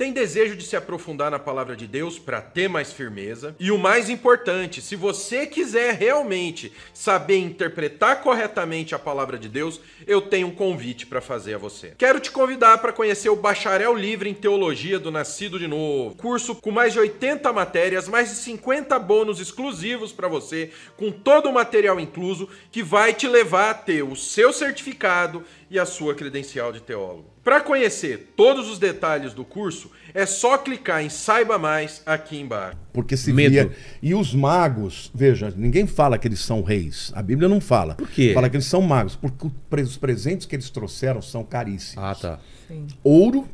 Tem desejo de se aprofundar na palavra de Deus para ter mais firmeza? E o mais importante, se você quiser realmente saber interpretar corretamente a palavra de Deus, eu tenho um convite para fazer a você. Quero te convidar para conhecer o Bacharel Livre em Teologia do Nascido de Novo, curso com mais de 80 matérias, mais de 50 bônus exclusivos para você, com todo o material incluso, que vai te levar a ter o seu certificado e a sua credencial de teólogo. Para conhecer todos os detalhes do curso, é só clicar em Saiba Mais aqui embaixo. Porque se Medo. via... E os magos, veja, ninguém fala que eles são reis. A Bíblia não fala. Por quê? Fala que eles são magos, porque os presentes que eles trouxeram são caríssimos. Ah, tá. Sim. Ouro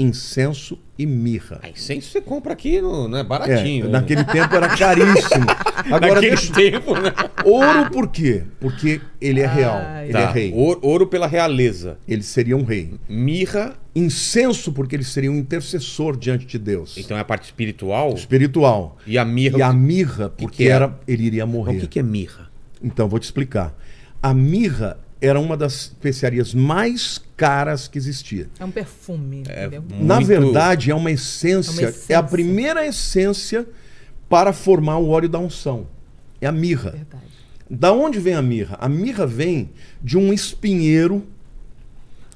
incenso e mirra. Ah, incenso você compra aqui, no, é Baratinho. É, né? naquele tempo era caríssimo. Agora, naquele deixa... tempo, né? Ouro por quê? Porque ele é ah, real. Ai, tá. ele tá. é rei. Ouro, pela realeza. Ele seria um rei. Mirra. Incenso, porque ele seria um intercessor diante de Deus. Então é a parte espiritual? Espiritual. E a mirra. E a mirra, porque que que era? era... ele iria morrer. Então, o que é mirra? Então, vou te explicar. A mirra era uma das especiarias mais caras que existia. É um perfume, é Na verdade, é uma, essência, é uma essência, é a primeira essência para formar o óleo da unção. É a mirra. Verdade. Da onde vem a mirra? A mirra vem de um espinheiro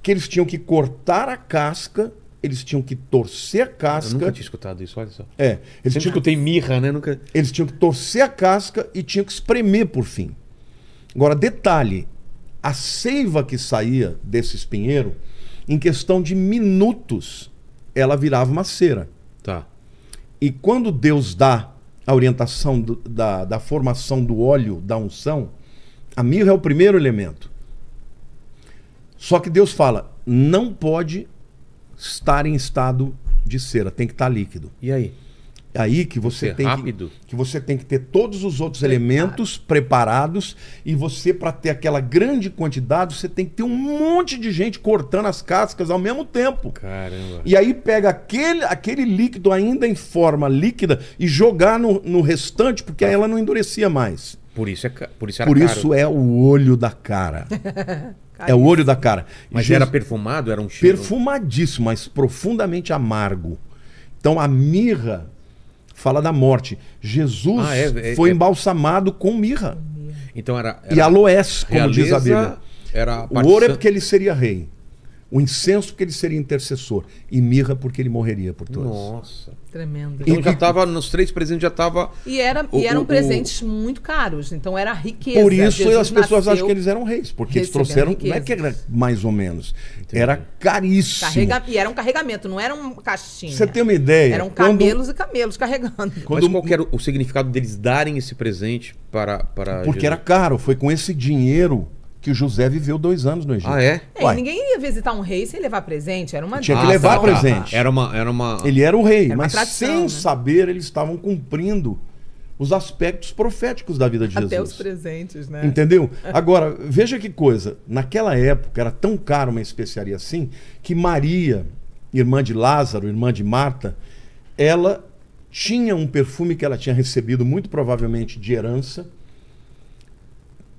que eles tinham que cortar a casca, eles tinham que torcer a casca. Eu nunca tinha escutado isso, olha só. É. Eles Sempre tinham... escutei mirra, né? Nunca... Eles tinham que torcer a casca e tinham que espremer por fim. Agora, detalhe, a seiva que saía desse espinheiro, em questão de minutos, ela virava uma cera. Tá. E quando Deus dá a orientação do, da, da formação do óleo, da unção, a mirra é o primeiro elemento. Só que Deus fala, não pode estar em estado de cera, tem que estar líquido. E aí? aí que você tem rápido. Que, que, você tem que ter todos os outros elementos preparados e você para ter aquela grande quantidade você tem que ter um monte de gente cortando as cascas ao mesmo tempo caramba e aí pega aquele, aquele líquido ainda em forma líquida e jogar no, no restante porque aí tá. ela não endurecia mais por isso é por isso, por isso é o olho da cara É o olho da cara. Mas Jesus... era perfumado? Era um cheiro? Perfumadíssimo, mas profundamente amargo. Então a mirra fala da morte. Jesus ah, é, é, foi é... embalsamado com mirra. Então era, era... E aloés, como Realiza, diz a Bíblia. Era a O ouro é porque ele seria rei. O incenso, que ele seria intercessor. E mirra, porque ele morreria por todos. Nossa. Tremendo. Então já estava, nos três presentes já estava. E, era, o, e eram o, presentes o, muito caros, então era riqueza. Por isso Jesus as pessoas acham que eles eram reis, porque eles trouxeram. Riquezas. Não é que era mais ou menos. Entendi. Era caríssimo. Carrega, e era um carregamento, não era um caixinha. Você tem uma ideia? Eram camelos quando, e camelos carregando. Quando, Mas qual era o significado deles darem esse presente para. para porque Jesus? era caro, foi com esse dinheiro que o José viveu dois anos no Egito. Ah, é? é ninguém ia visitar um rei sem levar presente, era uma Tinha que ah, levar tá, tá presente. Tá. Era uma, era uma... Ele era o rei, era mas tradição, sem né? saber eles estavam cumprindo os aspectos proféticos da vida de Jesus. Até os presentes, né? Entendeu? Agora, veja que coisa. Naquela época era tão caro uma especiaria assim que Maria, irmã de Lázaro, irmã de Marta, ela tinha um perfume que ela tinha recebido muito provavelmente de herança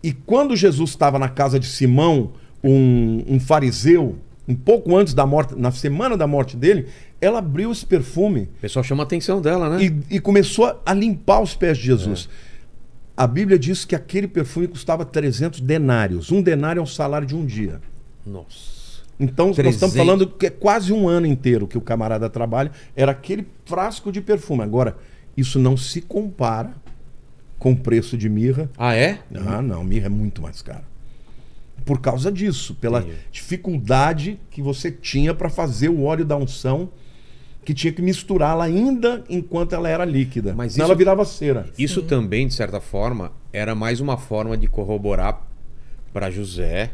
e quando Jesus estava na casa de Simão, um, um, fariseu, um pouco antes da morte, na semana da morte dele, ela abriu esse perfume. O pessoal chama a atenção dela, né? E, e começou a limpar os pés de Jesus. É. A Bíblia diz que aquele perfume custava 300 denários. Um denário é o salário de um dia. Nossa. Então, 300. nós estamos falando que é quase um ano inteiro que o camarada trabalha, era aquele frasco de perfume. Agora, isso não se compara com preço de mirra. Ah, é? Ah, não, mirra é muito mais cara. Por causa disso, pela Sim. dificuldade que você tinha para fazer o óleo da unção, que tinha que misturá-la ainda enquanto ela era líquida. Mas Senão isso, ela virava cera. Isso Sim. também, de certa forma, era mais uma forma de corroborar para José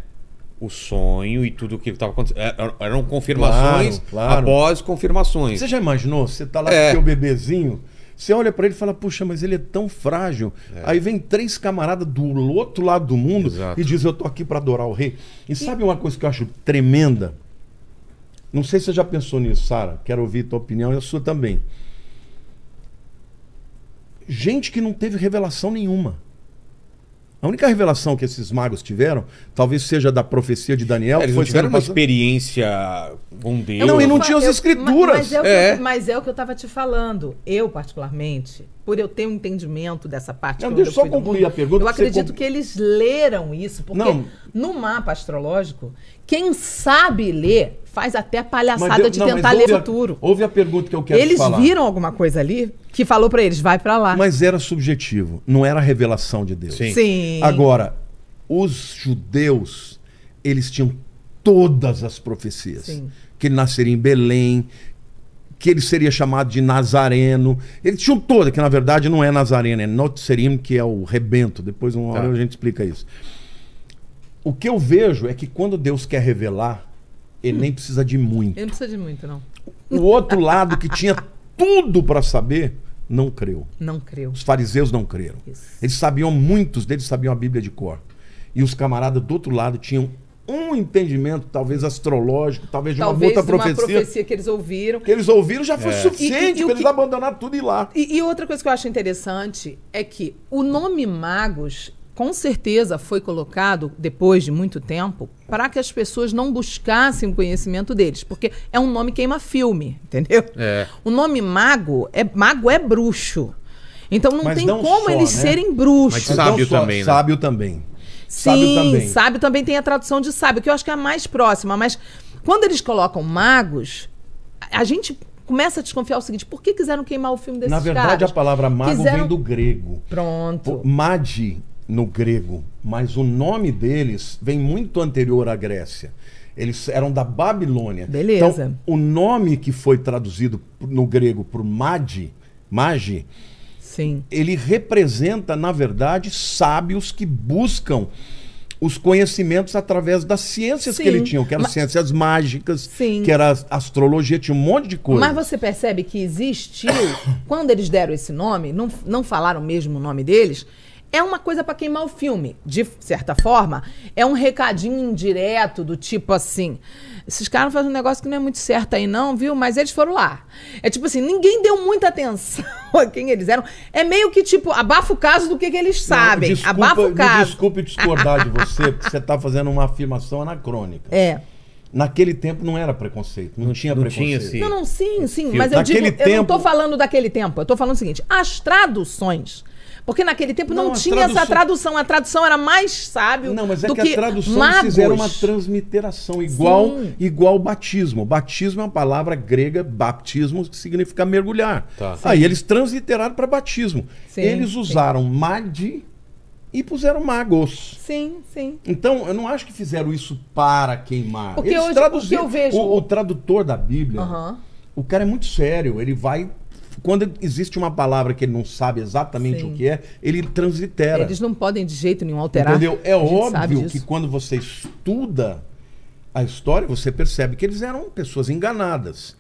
o sonho e tudo o que estava acontecendo. É, eram confirmações claro, claro. após confirmações. Você já imaginou Você está lá é. com seu bebezinho você olha para ele e fala, puxa, mas ele é tão frágil. É. Aí vem três camaradas do outro lado do mundo Exato. e diz, eu tô aqui para adorar o rei. E, e sabe uma coisa que eu acho tremenda? Não sei se você já pensou nisso, Sara. Quero ouvir tua opinião e a sua também. Gente que não teve revelação nenhuma. A única revelação que esses magos tiveram, talvez seja da profecia de Daniel. É, eles foi tiveram uma experiência com Deus. Não, e não tinham as escrituras. Mas, mas, é, o é. mas é o que eu estava é te falando. Eu, particularmente, por eu ter um entendimento dessa parte. Não, deixa eu só concluir a pergunta. Eu que acredito que eles leram isso, porque não. no mapa astrológico, quem sabe ler faz até palhaçada eu, de não, tentar ler o futuro. Houve a pergunta que eu quero eles falar. Eles viram alguma coisa ali que falou para eles, vai para lá. Mas era subjetivo, não era revelação de Deus. Sim. Sim. Agora, os judeus, eles tinham todas as profecias. Sim. Que ele nasceria em Belém, que ele seria chamado de Nazareno. Ele tinha um todo, que na verdade não é Nazareno, é Notserino, que é o rebento. Depois, uma hora, tá. a gente explica isso. O que eu vejo é que quando Deus quer revelar, ele hum. nem precisa de muito. Ele não precisa de muito, não. O outro lado que tinha tudo para saber não creu. Não creu. Os fariseus não creram. Isso. Eles sabiam, muitos deles sabiam a Bíblia de cor. E os camaradas do outro lado tinham um entendimento, talvez astrológico, talvez de uma talvez outra profecia. Talvez uma profecia que eles ouviram. Que eles ouviram já foi é. suficiente para eles que... abandonar tudo e ir lá. E, e outra coisa que eu acho interessante é que o nome magos, com certeza, foi colocado, depois de muito tempo, para que as pessoas não buscassem o conhecimento deles. Porque é um nome queima-filme, entendeu? É. O nome mago, é mago é bruxo. Então não Mas tem não como só, eles né? serem bruxos. Mas sábio então, também, né? Sábio também. Sábio Sim, também. Sábio também tem a tradução de sábio, que eu acho que é a mais próxima, mas quando eles colocam magos, a gente começa a desconfiar o seguinte: por que quiseram queimar o filme desses Na verdade, caras? a palavra mago quiseram... vem do grego. Pronto. Magi no grego, mas o nome deles vem muito anterior à Grécia. Eles eram da Babilônia. Beleza. Então, o nome que foi traduzido no grego por Magi, Magi Sim. Ele representa, na verdade, sábios que buscam os conhecimentos através das ciências Sim, que ele tinha, que eram mas... ciências mágicas, Sim. que era astrologia, tinha um monte de coisa. Mas você percebe que existiu, quando eles deram esse nome, não, não falaram mesmo o nome deles, é uma coisa para queimar o filme, de certa forma, é um recadinho indireto do tipo assim, esses caras fazem um negócio que não é muito certo aí não, viu? Mas eles foram lá. É tipo assim, ninguém deu muita atenção a quem eles eram. É meio que tipo, abafa o caso do que, que eles sabem. Não, desculpa, abafa o caso. desculpe discordar de você, porque você está fazendo uma afirmação anacrônica. É. Naquele tempo não era preconceito, não, não tinha não preconceito. Tinha, sim. Não, não, sim, sim, mas eu, digo, eu não estou falando daquele tempo, eu estou falando o seguinte, as traduções porque naquele tempo não, não tinha tradução... essa tradução. A tradução era mais sábio. Não, mas é do que, que a tradução magos. fizeram uma transmiteração igual igual batismo. Batismo é uma palavra grega, baptismo, que significa mergulhar. Tá. Aí eles transliteraram para batismo. Sim, eles usaram sim. e puseram magos. Sim, sim. Então, eu não acho que fizeram isso para queimar. Porque eles hoje, traduziram. O, o, o, tradutor da Bíblia. O cara é muito sério, ele vai quando existe uma palavra que ele não sabe exatamente Sim. o que é, ele transitera. Eles não podem de jeito nenhum alterar. Entendeu? É óbvio que quando você estuda a história, você percebe que eles eram pessoas enganadas.